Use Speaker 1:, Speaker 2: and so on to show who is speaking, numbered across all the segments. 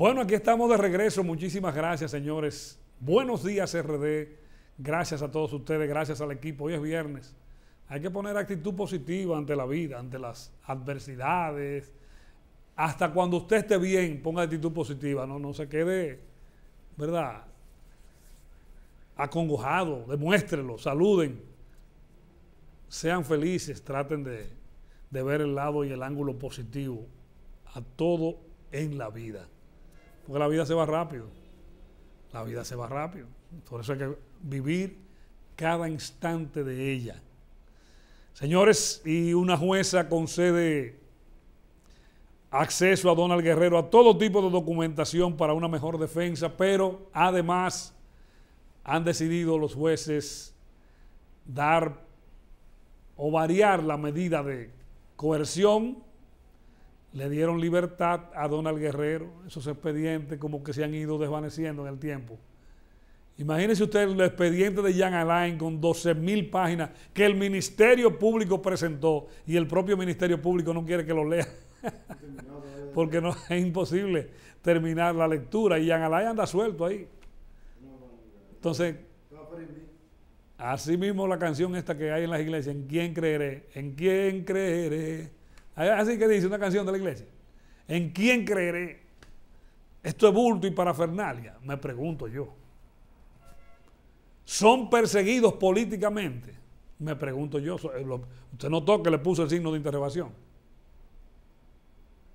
Speaker 1: Bueno, aquí estamos de regreso. Muchísimas gracias, señores. Buenos días, RD. Gracias a todos ustedes, gracias al equipo. Hoy es viernes. Hay que poner actitud positiva ante la vida, ante las adversidades. Hasta cuando usted esté bien, ponga actitud positiva. No, no se quede, ¿verdad? Acongojado. Demuéstrelo, saluden. Sean felices, traten de, de ver el lado y el ángulo positivo a todo en la vida. Porque la vida se va rápido. La vida se va rápido. Por eso hay que vivir cada instante de ella. Señores, y una jueza concede acceso a Donald Guerrero a todo tipo de documentación para una mejor defensa, pero además han decidido los jueces dar o variar la medida de coerción le dieron libertad a Donald Guerrero, esos expedientes como que se han ido desvaneciendo en el tiempo. Imagínense usted el expediente de Jean Alain con 12.000 mil páginas que el Ministerio Público presentó y el propio Ministerio Público no quiere que lo lea. Porque no, es imposible terminar la lectura y Jan Alain anda suelto ahí. Entonces, así mismo la canción esta que hay en las iglesias, ¿en quién creeré? ¿En quién creeré? Así que dice una canción de la iglesia. ¿En quién creeré? Esto es bulto y parafernalia, me pregunto yo. ¿Son perseguidos políticamente? Me pregunto yo. Eh, usted notó que le puso el signo de interrogación.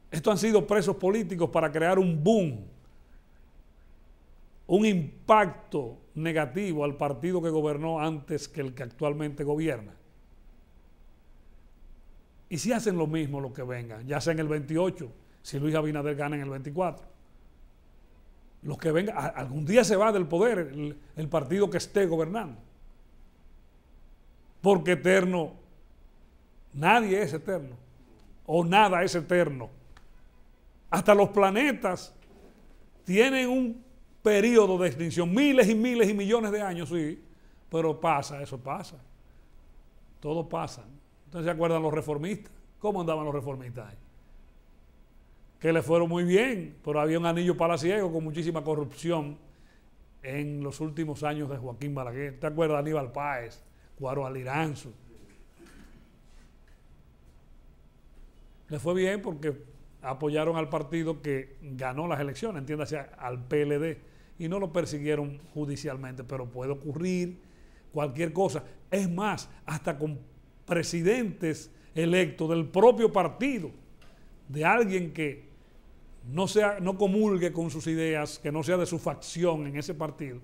Speaker 1: Estos han sido presos políticos para crear un boom, un impacto negativo al partido que gobernó antes que el que actualmente gobierna. Y si hacen lo mismo lo que vengan, ya sea en el 28, si Luis Abinader gana en el 24. Los que vengan, algún día se va del poder el, el partido que esté gobernando. Porque eterno, nadie es eterno. O nada es eterno. Hasta los planetas tienen un periodo de extinción, miles y miles y millones de años, sí, pero pasa, eso pasa. Todo pasa. ¿No se acuerdan los reformistas? ¿Cómo andaban los reformistas ahí? Que le fueron muy bien, pero había un anillo palaciego con muchísima corrupción en los últimos años de Joaquín Balaguer. ¿Te acuerdas Aníbal Páez, Cuaro Aliranzo? Le fue bien porque apoyaron al partido que ganó las elecciones, entiéndase, al PLD, y no lo persiguieron judicialmente, pero puede ocurrir cualquier cosa. Es más, hasta con presidentes electos del propio partido, de alguien que no, sea, no comulgue con sus ideas, que no sea de su facción en ese partido.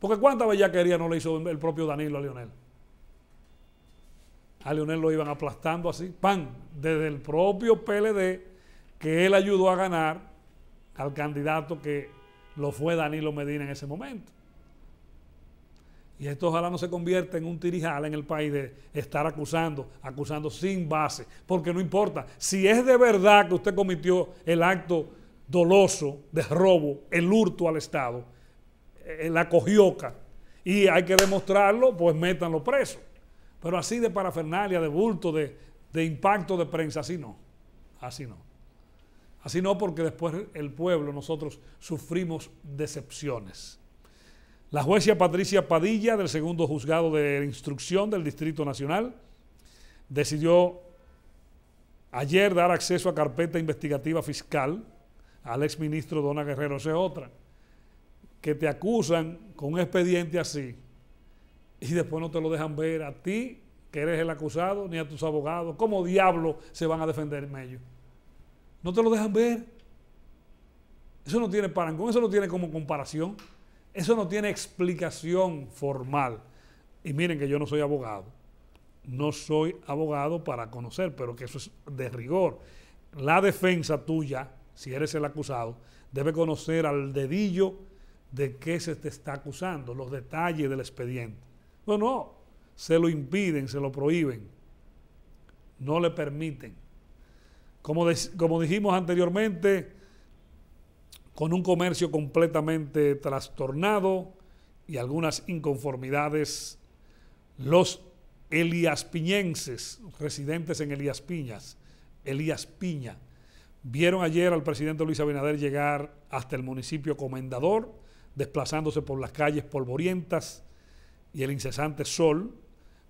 Speaker 1: Porque cuánta bellaquería no le hizo el propio Danilo a Leonel. A Leonel lo iban aplastando así, pan, desde el propio PLD que él ayudó a ganar al candidato que lo fue Danilo Medina en ese momento. Y esto ojalá no se convierta en un tirijal en el país de estar acusando, acusando sin base, porque no importa. Si es de verdad que usted cometió el acto doloso de robo, el hurto al Estado, eh, la cojioca, y hay que demostrarlo, pues métanlo preso. Pero así de parafernalia, de bulto, de, de impacto de prensa, así no. Así no. Así no porque después el pueblo, nosotros sufrimos decepciones. La jueza Patricia Padilla del segundo juzgado de instrucción del Distrito Nacional decidió ayer dar acceso a carpeta investigativa fiscal al exministro Dona Guerrero. Esa otra. Que te acusan con un expediente así y después no te lo dejan ver a ti, que eres el acusado, ni a tus abogados. ¿Cómo diablos se van a defender ellos? No te lo dejan ver. Eso no tiene parangón, eso no tiene como comparación. Eso no tiene explicación formal. Y miren que yo no soy abogado. No soy abogado para conocer, pero que eso es de rigor. La defensa tuya, si eres el acusado, debe conocer al dedillo de qué se te está acusando, los detalles del expediente. No, no, se lo impiden, se lo prohíben, no le permiten. Como, como dijimos anteriormente, con un comercio completamente trastornado y algunas inconformidades, los eliaspiñenses, residentes en Elías Piñas, Elías Piña, vieron ayer al presidente Luis Abinader llegar hasta el municipio Comendador, desplazándose por las calles polvorientas y el incesante sol,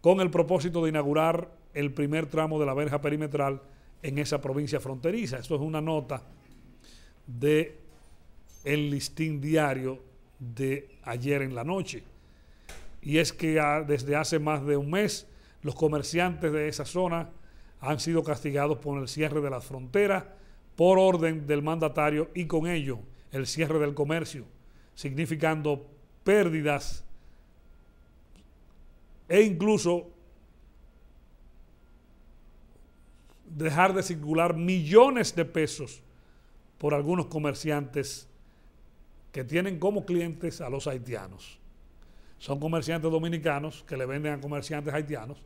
Speaker 1: con el propósito de inaugurar el primer tramo de la verja perimetral en esa provincia fronteriza. Esto es una nota de el listín diario de ayer en la noche. Y es que desde hace más de un mes los comerciantes de esa zona han sido castigados por el cierre de la frontera por orden del mandatario y con ello el cierre del comercio, significando pérdidas e incluso dejar de circular millones de pesos por algunos comerciantes que tienen como clientes a los haitianos. Son comerciantes dominicanos que le venden a comerciantes haitianos.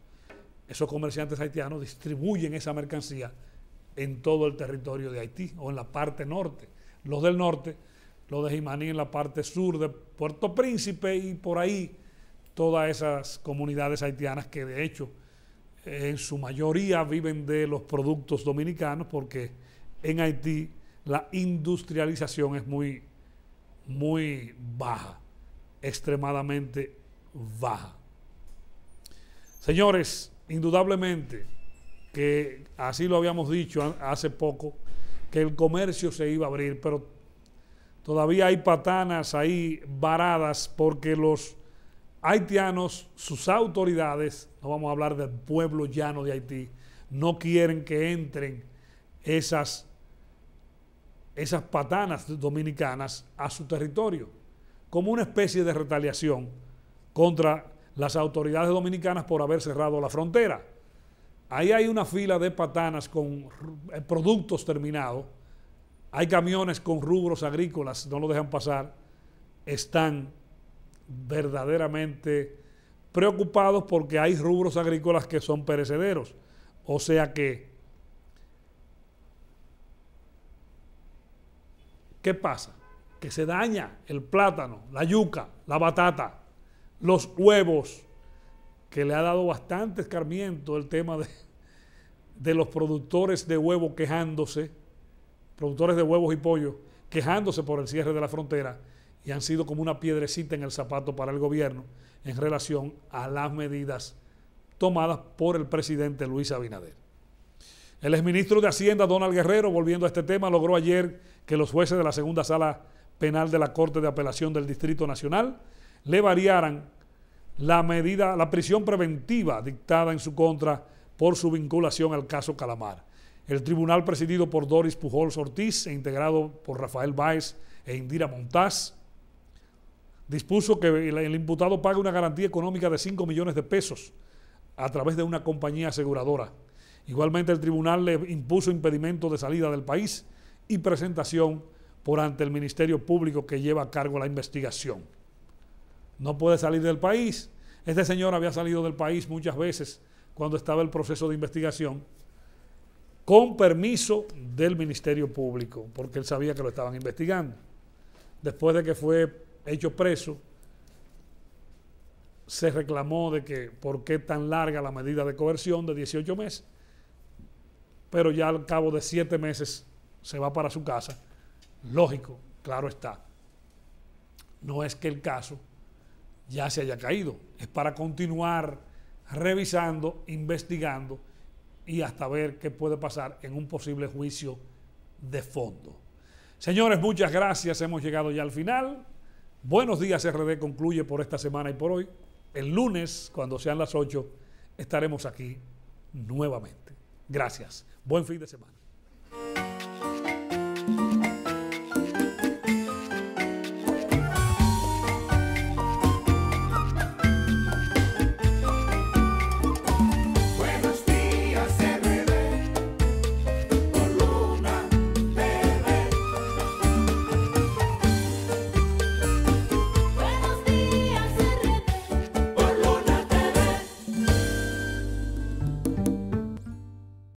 Speaker 1: Esos comerciantes haitianos distribuyen esa mercancía en todo el territorio de Haití o en la parte norte. Los del norte, los de Jimaní en la parte sur de Puerto Príncipe y por ahí todas esas comunidades haitianas que de hecho en su mayoría viven de los productos dominicanos porque en Haití la industrialización es muy muy baja, extremadamente baja. Señores, indudablemente que así lo habíamos dicho hace poco, que el comercio se iba a abrir, pero todavía hay patanas ahí varadas porque los haitianos, sus autoridades, no vamos a hablar del pueblo llano de Haití, no quieren que entren esas esas patanas dominicanas a su territorio, como una especie de retaliación contra las autoridades dominicanas por haber cerrado la frontera. Ahí hay una fila de patanas con eh, productos terminados, hay camiones con rubros agrícolas, no lo dejan pasar, están verdaderamente preocupados porque hay rubros agrícolas que son perecederos, o sea que ¿Qué pasa? Que se daña el plátano, la yuca, la batata, los huevos, que le ha dado bastante escarmiento el tema de, los productores de huevos quejándose, productores de huevos y pollo, quejándose por el cierre de la frontera y han sido como una piedrecita en el zapato para el gobierno en relación a las medidas tomadas por el presidente Luis Abinader. El exministro de Hacienda, Donald Guerrero, volviendo a este tema, logró ayer que los jueces de la segunda sala penal de la Corte de Apelación del Distrito Nacional le variaran la medida, la prisión preventiva dictada en su contra por su vinculación al caso Calamar. El tribunal presidido por Doris Pujols Ortiz e integrado por Rafael Báez e Indira Montaz dispuso que el, el imputado pague una garantía económica de 5 millones de pesos a través de una compañía aseguradora. Igualmente el tribunal le impuso impedimento de salida del país y presentación por ante el Ministerio Público que lleva a cargo la investigación. No puede salir del país. Este señor había salido del país muchas veces cuando estaba el proceso de investigación con permiso del Ministerio Público, porque él sabía que lo estaban investigando. Después de que fue hecho preso, se reclamó de que por qué tan larga la medida de coerción de 18 meses, pero ya al cabo de siete meses se va para su casa. Lógico, claro está. No es que el caso ya se haya caído, es para continuar revisando, investigando y hasta ver qué puede pasar en un posible juicio de fondo. Señores, muchas gracias, hemos llegado ya al final. Buenos días RD concluye por esta semana y por hoy. El lunes, cuando sean las 8, estaremos aquí nuevamente. Gracias. Buen fin de semana.